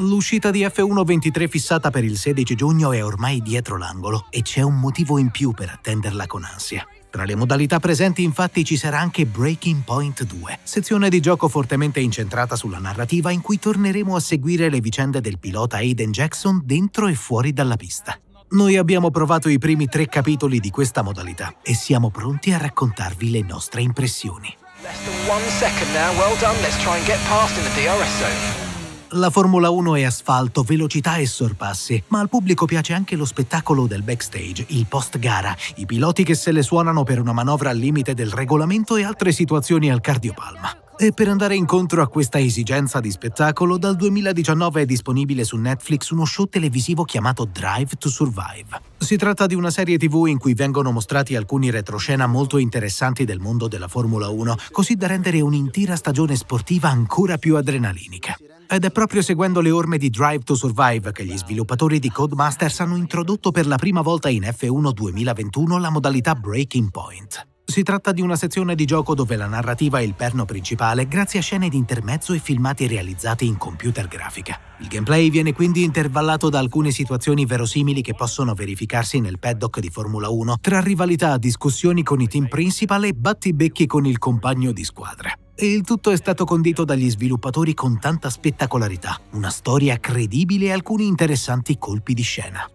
L'uscita di F123 fissata per il 16 giugno è ormai dietro l'angolo e c'è un motivo in più per attenderla con ansia. Tra le modalità presenti infatti ci sarà anche Breaking Point 2, sezione di gioco fortemente incentrata sulla narrativa in cui torneremo a seguire le vicende del pilota Aiden Jackson dentro e fuori dalla pista. Noi abbiamo provato i primi tre capitoli di questa modalità e siamo pronti a raccontarvi le nostre impressioni. Less than one second now, well done, let's try and get past in the DRS zone. La Formula 1 è asfalto, velocità e sorpassi, ma al pubblico piace anche lo spettacolo del backstage, il post-gara, i piloti che se le suonano per una manovra al limite del regolamento e altre situazioni al cardiopalma. E per andare incontro a questa esigenza di spettacolo, dal 2019 è disponibile su Netflix uno show televisivo chiamato Drive to Survive. Si tratta di una serie tv in cui vengono mostrati alcuni retroscena molto interessanti del mondo della Formula 1, così da rendere un'intera stagione sportiva ancora più adrenalinica. Ed è proprio seguendo le orme di Drive to Survive che gli sviluppatori di Codemasters hanno introdotto per la prima volta in F1 2021 la modalità Breaking Point. Si tratta di una sezione di gioco dove la narrativa è il perno principale grazie a scene di intermezzo e filmati realizzati in computer grafica. Il gameplay viene quindi intervallato da alcune situazioni verosimili che possono verificarsi nel paddock di Formula 1, tra rivalità, discussioni con i team principal e battibecchi con il compagno di squadra. E il tutto è stato condito dagli sviluppatori con tanta spettacolarità, una storia credibile e alcuni interessanti colpi di scena.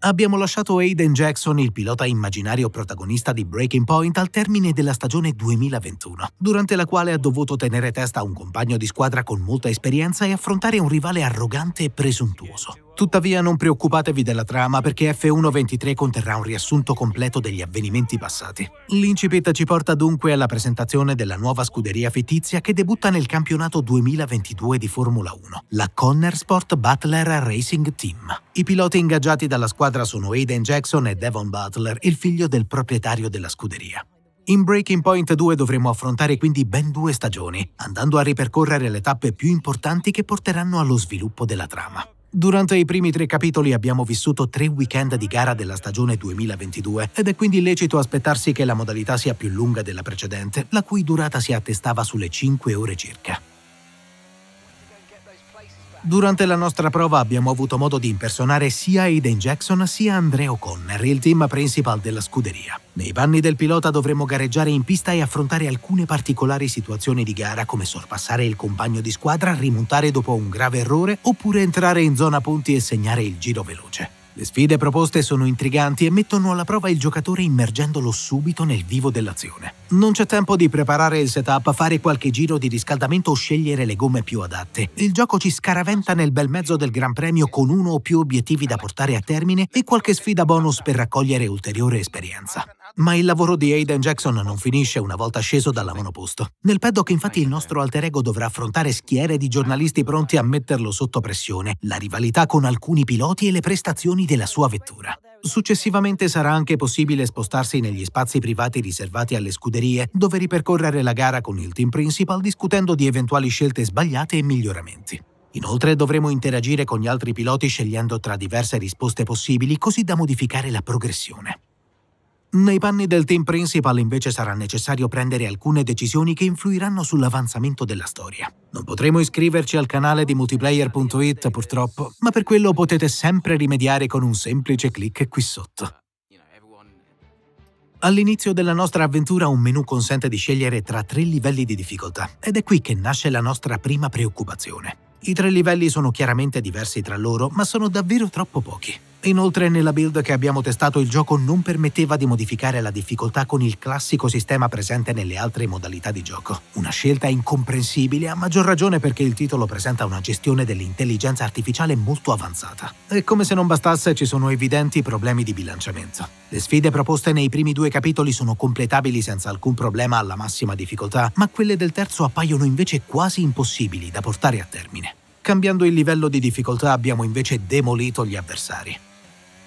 Abbiamo lasciato Aiden Jackson, il pilota immaginario protagonista di Breaking Point, al termine della stagione 2021, durante la quale ha dovuto tenere testa a un compagno di squadra con molta esperienza e affrontare un rivale arrogante e presuntuoso. Tuttavia non preoccupatevi della trama perché F123 conterrà un riassunto completo degli avvenimenti passati. L'incipit ci porta dunque alla presentazione della nuova scuderia fittizia che debutta nel campionato 2022 di Formula 1, la Connersport Butler Racing Team. I piloti ingaggiati dalla squadra sono Aiden Jackson e Devon Butler, il figlio del proprietario della scuderia. In Breaking Point 2 dovremo affrontare quindi ben due stagioni, andando a ripercorrere le tappe più importanti che porteranno allo sviluppo della trama. Durante i primi tre capitoli abbiamo vissuto tre weekend di gara della stagione 2022 ed è quindi lecito aspettarsi che la modalità sia più lunga della precedente, la cui durata si attestava sulle 5 ore circa. Durante la nostra prova abbiamo avuto modo di impersonare sia Aiden Jackson sia Andrea O'Connor, il team principal della scuderia. Nei panni del pilota dovremo gareggiare in pista e affrontare alcune particolari situazioni di gara come sorpassare il compagno di squadra, rimontare dopo un grave errore oppure entrare in zona punti e segnare il giro veloce. Le sfide proposte sono intriganti e mettono alla prova il giocatore immergendolo subito nel vivo dell'azione. Non c'è tempo di preparare il setup, fare qualche giro di riscaldamento o scegliere le gomme più adatte. Il gioco ci scaraventa nel bel mezzo del Gran Premio con uno o più obiettivi da portare a termine e qualche sfida bonus per raccogliere ulteriore esperienza. Ma il lavoro di Aiden Jackson non finisce una volta sceso dalla monoposto. Nel paddock infatti il nostro alter ego dovrà affrontare schiere di giornalisti pronti a metterlo sotto pressione, la rivalità con alcuni piloti e le prestazioni della sua vettura. Successivamente sarà anche possibile spostarsi negli spazi privati riservati alle scuderie, dove ripercorrere la gara con il team principal discutendo di eventuali scelte sbagliate e miglioramenti. Inoltre dovremo interagire con gli altri piloti scegliendo tra diverse risposte possibili così da modificare la progressione. Nei panni del team principal invece sarà necessario prendere alcune decisioni che influiranno sull'avanzamento della storia. Non potremo iscriverci al canale di multiplayer.it purtroppo, ma per quello potete sempre rimediare con un semplice clic qui sotto. All'inizio della nostra avventura un menu consente di scegliere tra tre livelli di difficoltà ed è qui che nasce la nostra prima preoccupazione. I tre livelli sono chiaramente diversi tra loro, ma sono davvero troppo pochi. Inoltre nella build che abbiamo testato il gioco non permetteva di modificare la difficoltà con il classico sistema presente nelle altre modalità di gioco. Una scelta incomprensibile a maggior ragione perché il titolo presenta una gestione dell'intelligenza artificiale molto avanzata. E come se non bastasse ci sono evidenti problemi di bilanciamento. Le sfide proposte nei primi due capitoli sono completabili senza alcun problema alla massima difficoltà, ma quelle del terzo appaiono invece quasi impossibili da portare a termine. Cambiando il livello di difficoltà abbiamo invece demolito gli avversari.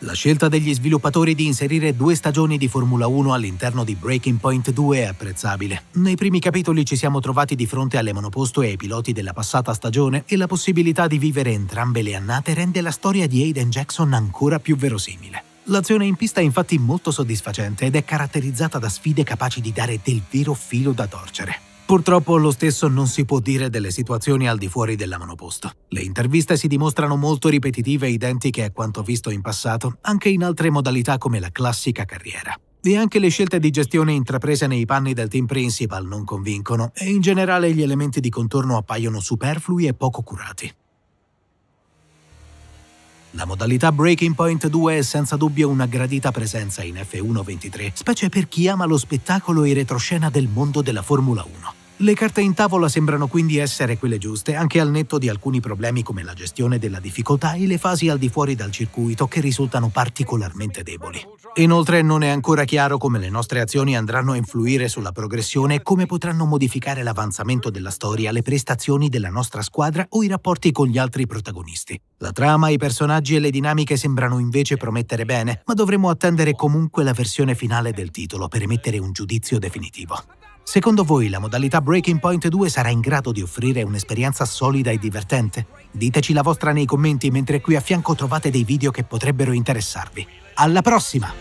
La scelta degli sviluppatori di inserire due stagioni di Formula 1 all'interno di Breaking Point 2 è apprezzabile. Nei primi capitoli ci siamo trovati di fronte alle monoposto e ai piloti della passata stagione e la possibilità di vivere entrambe le annate rende la storia di Aiden Jackson ancora più verosimile. L'azione in pista è infatti molto soddisfacente ed è caratterizzata da sfide capaci di dare del vero filo da torcere. Purtroppo lo stesso non si può dire delle situazioni al di fuori della monoposto. Le interviste si dimostrano molto ripetitive e identiche a quanto visto in passato, anche in altre modalità come la classica carriera. E anche le scelte di gestione intraprese nei panni del team principal non convincono, e in generale gli elementi di contorno appaiono superflui e poco curati. La modalità Breaking Point 2 è senza dubbio una gradita presenza in F1 23, specie per chi ama lo spettacolo e retroscena del mondo della Formula 1. Le carte in tavola sembrano quindi essere quelle giuste, anche al netto di alcuni problemi come la gestione della difficoltà e le fasi al di fuori dal circuito che risultano particolarmente deboli. Inoltre non è ancora chiaro come le nostre azioni andranno a influire sulla progressione e come potranno modificare l'avanzamento della storia, le prestazioni della nostra squadra o i rapporti con gli altri protagonisti. La trama, i personaggi e le dinamiche sembrano invece promettere bene, ma dovremo attendere comunque la versione finale del titolo per emettere un giudizio definitivo. Secondo voi la modalità Breaking Point 2 sarà in grado di offrire un'esperienza solida e divertente? Diteci la vostra nei commenti mentre qui a fianco trovate dei video che potrebbero interessarvi. Alla prossima!